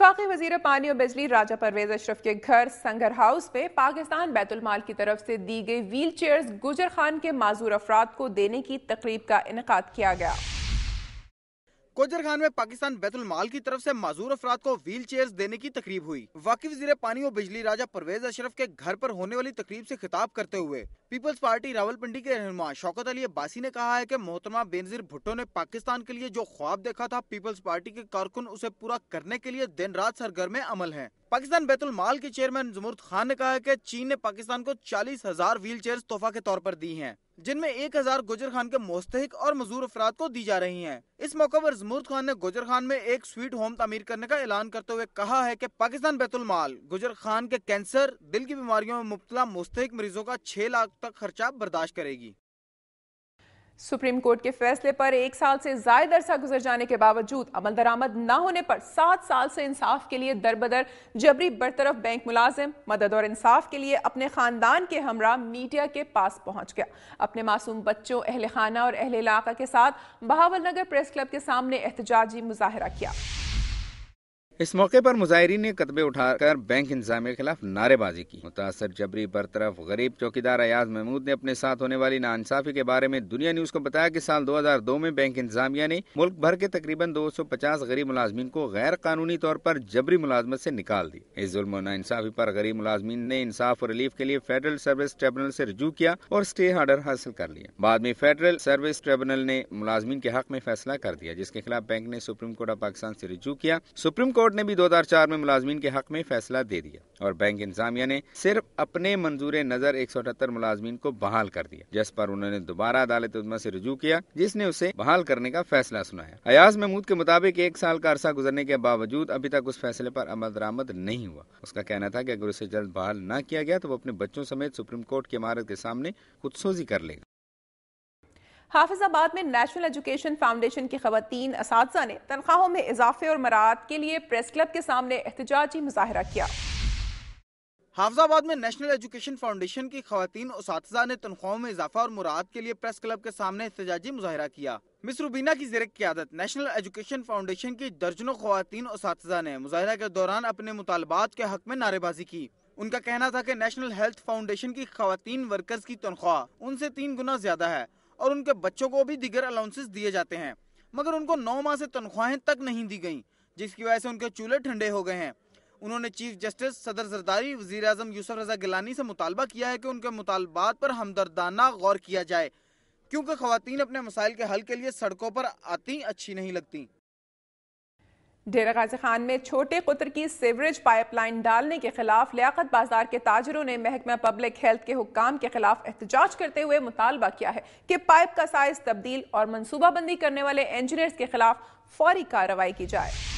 वफाक वजीर पानी और बिजली राजा परवेज अशरफ के घर संगर हाउस में पाकिस्तान बैतुलमाल की तरफ से दी गई व्हील चेयर गुजर खान के माजूर अफराद को देने की तकरीब का इनका किया गया कोजर खान में पाकिस्तान बैतुलमाल की तरफ से माजूर अफराद को व्हील चेयर देने की तकरीब हुई वाकिफ जीरे पानी और बिजली राजा परवेज अशरफ के घर पर होने वाली तकरीब से खिताब करते हुए पीपल्स पार्टी रावलपिंडी के रहनुमा शौकत अली अब्बासी ने कहा है की मोहतरमा बेनजीर भुट्टो ने पाकिस्तान के लिए जो ख्वाब देखा था पीपल्स पार्टी के कारकुन उसे पूरा करने के लिए दिन रात में अमल है पाकिस्तान बैतुलमाल के चेयरमैन जमूर्द खान ने कहा है कि चीन ने पाकिस्तान को चालीस हजार व्हील चेयर तोहफा के तौर पर दी हैं जिनमें एक हजार गुजर खान के मोस्तक और मजदूर अफराद को दी जा रही हैं। इस मौके पर जमूर खान ने गुजर खान में एक स्वीट होम तमीर करने का ऐलान करते हुए कहा है कि पाकिस्तान बैतुलमाल गुजर खान के कैंसर दिल की बीमारियों में मुबतला मुस्तक मरीजों का छह लाख तक खर्चा बर्दाश्त करेगी सुप्रीम कोर्ट के फैसले पर एक साल से जायद अरसा गुजर जाने के बावजूद अमल दरामद न होने पर सात साल से इंसाफ के लिए दरबदर जबरी बरतरफ बैंक मुलाजिम मदद और इंसाफ के लिए अपने खानदान के हमरा मीडिया के पास पहुंच गया अपने मासूम बच्चों अहल खाना और अहल इलाका के साथ बहावल नगर प्रेस क्लब के सामने एहतजाजी मुजाहरा किया इस मौके पर मुजाहरीन ने कदबे उठाकर बैंक इंतजामिया के खिलाफ नारेबाजी की मुतासर जबरी बरतरफ गरीब चौकीदार अयाज महमूद ने अपने साथ होने वाली नाानसाफी के बारे में दुनिया न्यूज को बताया कि साल 2002 में बैंक इंतजामिया ने मुल्क भर के तकरीबन 250 गरीब मुलाजमीन को गैर कानूनी तौर पर जबरी मुलाजमत से निकाल दी इस जुल्म इंसाफी पर गरीब मुलाजमीन ने इंसाफ और रिलीफ के लिए फेडरल सर्विस ट्रिब्यूनल से रजू किया और स्टे आर्डर हासिल कर लिया बाद में फेडरल सर्विस ट्रिब्यूनल ने मुलाजमीन के हक में फैसला कर दिया जिसके खिलाफ बैंक ने सुप्रीम कोर्ट ऑफ पाकिस्तान से रजू किया सुप्रीम कोर्ट कोर्ट ने भी 2004 में मुलाजमीन के हक में फैसला दे दिया और बैंक इंतजामिया ने सिर्फ अपने मंजूर नजर एक सौ अठहत्तर मुलाजमीन को बहाल कर दिया जिस पर उन्होंने दोबारा अदालत उजमा ऐसी रजू किया जिसने उसे बहाल करने का फैसला सुनाया अयाज महमूद के मुताबिक एक साल का अरसा गुजरने के बावजूद अभी तक उस फैसले पर अमल दरामद नहीं हुआ उसका कहना था की अगर उसे जल्द बहाल न किया गया तो वो अपने बच्चों समेत सुप्रीम कोर्ट की इमारत के सामने खुदसोजी कर लेगा हाफिजाबाद में नेशनल एजुकेशन फाउंडेशन की खवतन इस ने तनख्वाहों में इजाफे और मराहत के लिए प्रेस क्लब के सामने एहतजाजी मुजाहरा किया हाफजाबाद में नेशनल एजुकेशन फाउंडेशन की खातन उस ने तनख्वाहों में इजाफा और मुराद के लिए प्रेस क्लब के सामने एहतजाजी मुजाहरा किया मिस रुबीना की जेर क्यादत नेशनल एजुकेशन फाउंडेशन की दर्जनों खातन उस ने मुजाहरा के दौरान अपने मुतालबात के हक में नारेबाजी की उनका कहना था कि नेशनल हेल्थ फाउंडेशन की खातन वर्कर्स की तनख्वाह उनसे तीन गुना ज्यादा है और उनके बच्चों को भी दिगर अलाउंसेस दिए जाते हैं मगर उनको नौ माह से तनख्वाहें तक नहीं दी गई जिसकी वजह से उनके चूल्हे ठंडे हो गए हैं उन्होंने चीफ जस्टिस सदर जरदारी वजी अजम यूसफ रजा गिलानी से मुतालबा किया है कि उनके मुतालबात पर हमदर्दाना गौर किया जाए क्योंकि खातन अपने मसाइल के हल के लिए सड़कों पर आती अच्छी नहीं लगती डेरा गाजी खान में छोटे कुतर की सीवरेज पाइपलाइन डालने के खिलाफ लियाकत बाजार के ताजरों ने महकमा पब्लिक हेल्थ के हुक्म के खिलाफ एहतजाज करते हुए मुतालबा किया है कि पाइप का साइज तब्दील और मनसूबाबंदी करने वाले इंजीनियर्स के खिलाफ फौरी कार्रवाई की जाए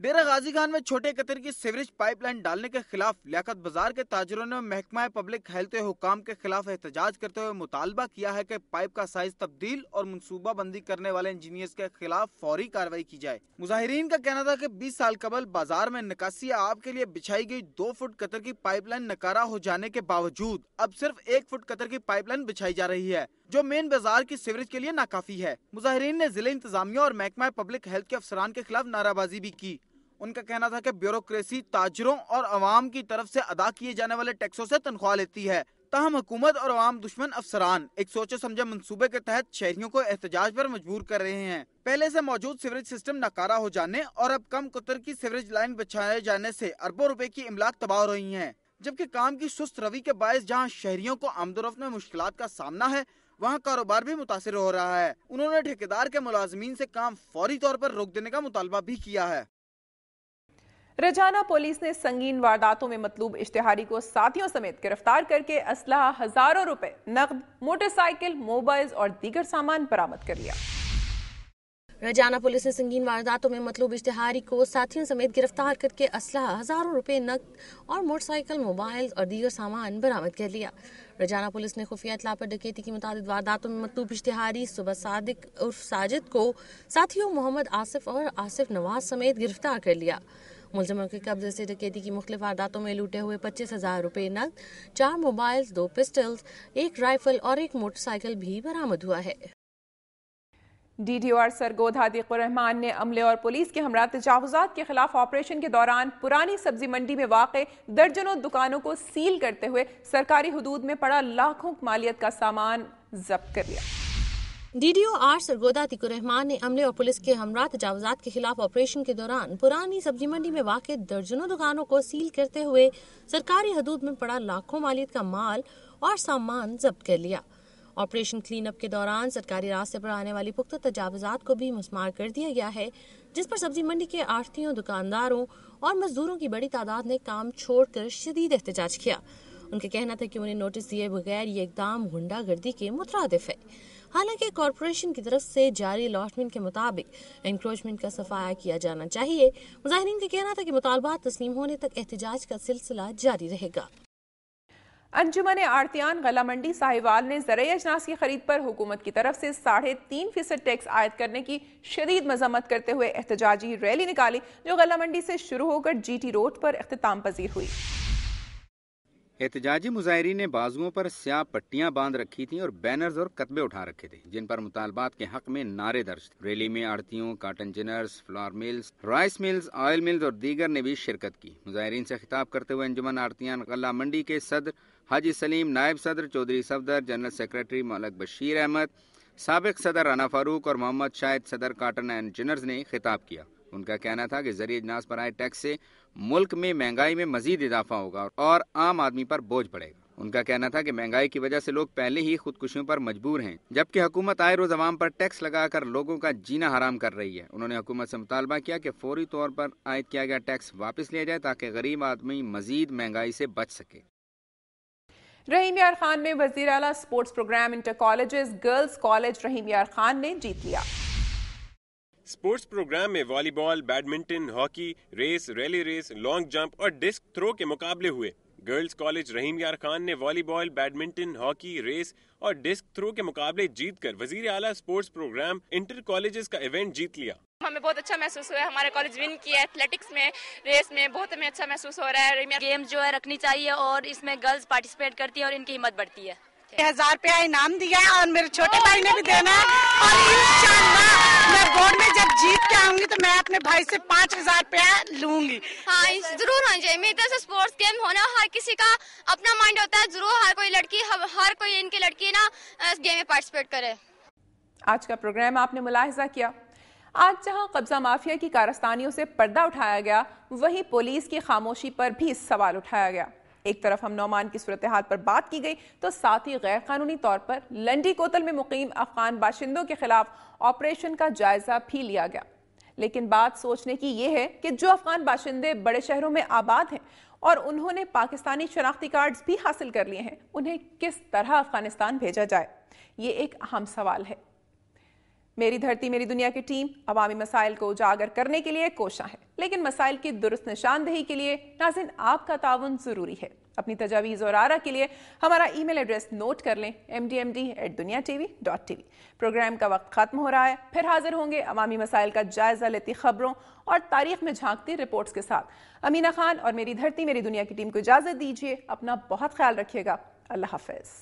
डेरा गाजी खान में छोटे कतर की सीवरेज पाइपलाइन डालने के खिलाफ लियाकत बाजार के ताजरों ने महकमा पब्लिक हेल्थ हुकाम के खिलाफ एहतजाज करते हुए मुतालबा किया है कि पाइप का साइज तब्दील और मनसूबा बंदी करने वाले इंजीनियर्स के खिलाफ फौरी कार्रवाई की जाए मुजाहरीन का कहना था की बीस साल कबल बाजार में निकासी आब के लिए बिछाई गयी दो फुट कतर की पाइपलाइन नकारा हो जाने के बावजूद अब सिर्फ एक फुट कतर की पाइपलाइन बिछाई जा रही है जो मेन बाजार की सीवरेज के लिए नाकाफी है मुजाहरीन ने जिले इंतजामिया और महकमा पब्लिक हेल्थ के अफसरान के खिलाफ नाराबाजी भी की उनका कहना था कि ब्यूरोक्रेसी ताजरों और आवाम की तरफ से अदा किए जाने वाले टैक्सों से तनख्वाह लेती है ताहम हुकूमत और आवाम दुश्मन अफसरान एक सोचे समझे मनसूबे के तहत शहरियों को एहतजाज पर मजबूर कर रहे हैं पहले से मौजूद सीवरेज सिस्टम नाकारा हो जाने और अब कम कुतर की सीवरेज लाइन बिछाए जाने से अरबों रुपए की इमलाक तबाह हो रही है जबकि काम की सुस्त रवि के बायस जहाँ शहरियों को आमदोरफ्त में मुश्किल का सामना है वहाँ कारोबार भी मुतासर हो रहा है उन्होंने ठेकेदार के मुलाजमीन से काम फौरी तौर पर रोक देने का मुतालबा भी किया है रजाना पुलिस ने संगीन वारदातों में मतलूब इश्तिहारी को साथियों समेत गिरफ्तार करके असलाह हजारों रुपए नकद मोटरसाइकिल मोबाइल और दीगर सामान बरामद कर लिया रजाना पुलिस ने संगीन वारदातों में मतलूब इश्तिहारी को साथियों समेत गिरफ्तार करके असलाह हजारों रुपए नकद और मोटरसाइकिल मोबाइल और दीगर सामान बरामद कर लिया रजाना पुलिस ने खुफिया इतला पर डकैती की मुताद वारदातों में मतलूब इश्तिहारी सुबह सादिक उर्फ साजिद को साथियों मोहम्मद आसिफ और आसिफ नवाज समेत गिरफ्तार कर लिया मुलजमों के कब्जे से डकैती की मुख्तु वारदातों में लूटे हुए पच्चीस हजार रुपए नकद चार मोबाइल दो पिस्टल्स एक राइफल और एक मोटरसाइकिल भी बरामद हुआ है D D O R Sargodha Hadiqur Rehman ने अमले और पुलिस के हमरा तजावजात के खिलाफ ऑपरेशन के दौरान पुरानी सब्जी मंडी में वाक़ दर्जनों दुकानों को सील करते हुए सरकारी हदूद में पड़ा लाखों मालियत का सामान जब्त कर लिया D D O R Sargodha Atiqur Rehman ने अमले और पुलिस के हमरा तजावजात के खिलाफ ऑपरेशन के दौरान पुरानी सब्जी मंडी में वाक़ दर्जनों दुकानों को सील करते हुए सरकारी हदूद में पड़ा लाखों मालियत का माल और सामान जब्त कर लिया ऑपरेशन क्लीन अप के दौरान सरकारी रास्ते पर आने वाली पुख्ता तजावजात को भी मुस्मार कर दिया गया है जिस पर सब्जी मंडी के आढ़तियों दुकानदारों और मजदूरों की बड़ी तादाद ने काम छोड़कर शदीद एहतजाज किया उनका कहना था कि उन्हें नोटिस दिए बगैर ये इकदाम गुंडागर्दी के मुतरदफ है हालांकि कॉरपोरेशन की तरफ से जारी अलाटमेंट के मुताबिक इंक्रोचमेंट का सफाया किया जाना चाहिए मुजाहरीन का कहना था कि मुतालबात तस्लीम होने तक एहतजाज का सिलसिला जारी रहेगा अंजुमन आरतियान गला मंडी साहिवाल ने ज़रिए अजनास की खरीद पर हुकूमत की तरफ से साढ़े तीन फीसद टैक्स आयद करने की शदीद मजम्मत करते हुए एहतजाजी रैली निकाली जो गला मंडी से शुरू होकर जी टी रोड पर अख्ताम पजीर हुई एहतजाजी मुजाहरी ने बाजुओं पर स्याह पट्टियां बांध रखी थीं और बैनर्स और कतबे उठा रखे थे जिन पर मुतालबात के हक में नारे दर्ज थे रैली में आड़तियों cotton ginners flour mills rice mills oil mills और दीगर ने भी शिरकत की मुजाहरीन से खिताब करते हुए अंजुमन आड़तियां गला मंडी के सदर हाजी सलीम नायब सदर चौधरी सफदर जनरल सेक्रेटरी मलक बशीर अहमद सबक सदर राना फारूक और मोहम्मद शाहिद सदर काटन एंड जिनर्स ने खिताब किया उनका कहना था कि जरिए इजनास पर आए टैक्स से मुल्क में महंगाई में मजीद इजाफा होगा और आम आदमी पर बोझ पड़ेगा उनका कहना था कि महंगाई की वजह से लोग पहले ही खुदकुशियों पर मजबूर हैं जबकि हुकूमत आए रोज आवाम पर टैक्स लगाकर लोगों का जीना हराम कर रही है उन्होंने हुकूमत से मुतालबा किया कि फौरी तौर पर आयद किया गया टैक्स वापस लिया जाए ताकि गरीब आदमी मजीद महंगाई से बच सके रहीम यार खान में वजीर अला sports program inter colleges girls college Rahim Yar Khan ने जीत लिया स्पोर्ट्स प्रोग्राम में volleyball badminton hockey race rally race long jump और डिस्क थ्रो के मुकाबले हुए गर्ल्स कॉलेज रहीम यार खान ने वॉलीबॉल बैडमिंटन हॉकी रेस और डिस्क थ्रो के मुकाबले जीत कर वजीर आला स्पोर्ट्स प्रोग्राम इंटर कॉलेजेस का इवेंट जीत लिया हमें बहुत अच्छा महसूस हुआ है हमारे कॉलेज विन किया एथलेटिक्स में रेस में बहुत हमें अच्छा महसूस हो रहा है गेम जो है रखनी चाहिए और इसमें गर्ल्स पार्टिसिपेट करती है और इनकी हिम्मत बढ़ती है हजार रुपया इनाम दिया है और मेरे छोटे भाई ने भी देना है और इंशाल्लाह मैं बोर्ड में जब जीत के आऊंगी तो मैं अपने भाई से पाँच हजार रुपया लूंगी हाँ जरूर मेरी से स्पोर्ट्स गेम होना हर किसी का अपना माइंड होता है जरूर हर कोई लड़की हर कोई इनकी लड़की ना गेम में पार्टिसिपेट करे आज का प्रोग्राम आपने मुलाहिजा किया आज जहां कब्जा माफिया की कारस्तानियों से पर्दा उठाया गया वहीं पुलिस की खामोशी पर भी सवाल उठाया गया एक तरफ हम नौमान की सूरत हाल पर बात की गई तो साथ ही गैर कानूनी तौर पर लंडी कोतल में मुकीम अफगान बाशिंदों के खिलाफ ऑपरेशन का जायजा भी लिया गया लेकिन बात सोचने की यह है कि जो अफगान बाशिंदे बड़े शहरों में आबाद हैं और उन्होंने पाकिस्तानी शनाख्ती कार्ड्स भी हासिल कर लिए हैं उन्हें किस तरह अफगानिस्तान भेजा जाए ये एक अहम सवाल है मेरी धरती मेरी दुनिया की टीम अवामी मसाइल को उजागर करने के लिए कोशा है लेकिन मसाइल की दुरुस्त निशानदेही के लिए नाजिन आपका ताउन ज़रूरी है अपनी तजावीज़ और आरा के लिए हमारा ई मेल एड्रेस नोट कर लें M D M D at Duniya T V dot T V program का वक्त ख़त्म हो रहा है फिर हाजिर होंगे अवामी मसाइल का जायज़ा लेती खबरों और तारीख में झांकती रिपोर्ट्स के साथ अमीना खान और मेरी धरती मेरी दुनिया की टीम को इजाज़त दीजिए अपना बहुत ख्याल रखिएगा अल्लाह हाफिज़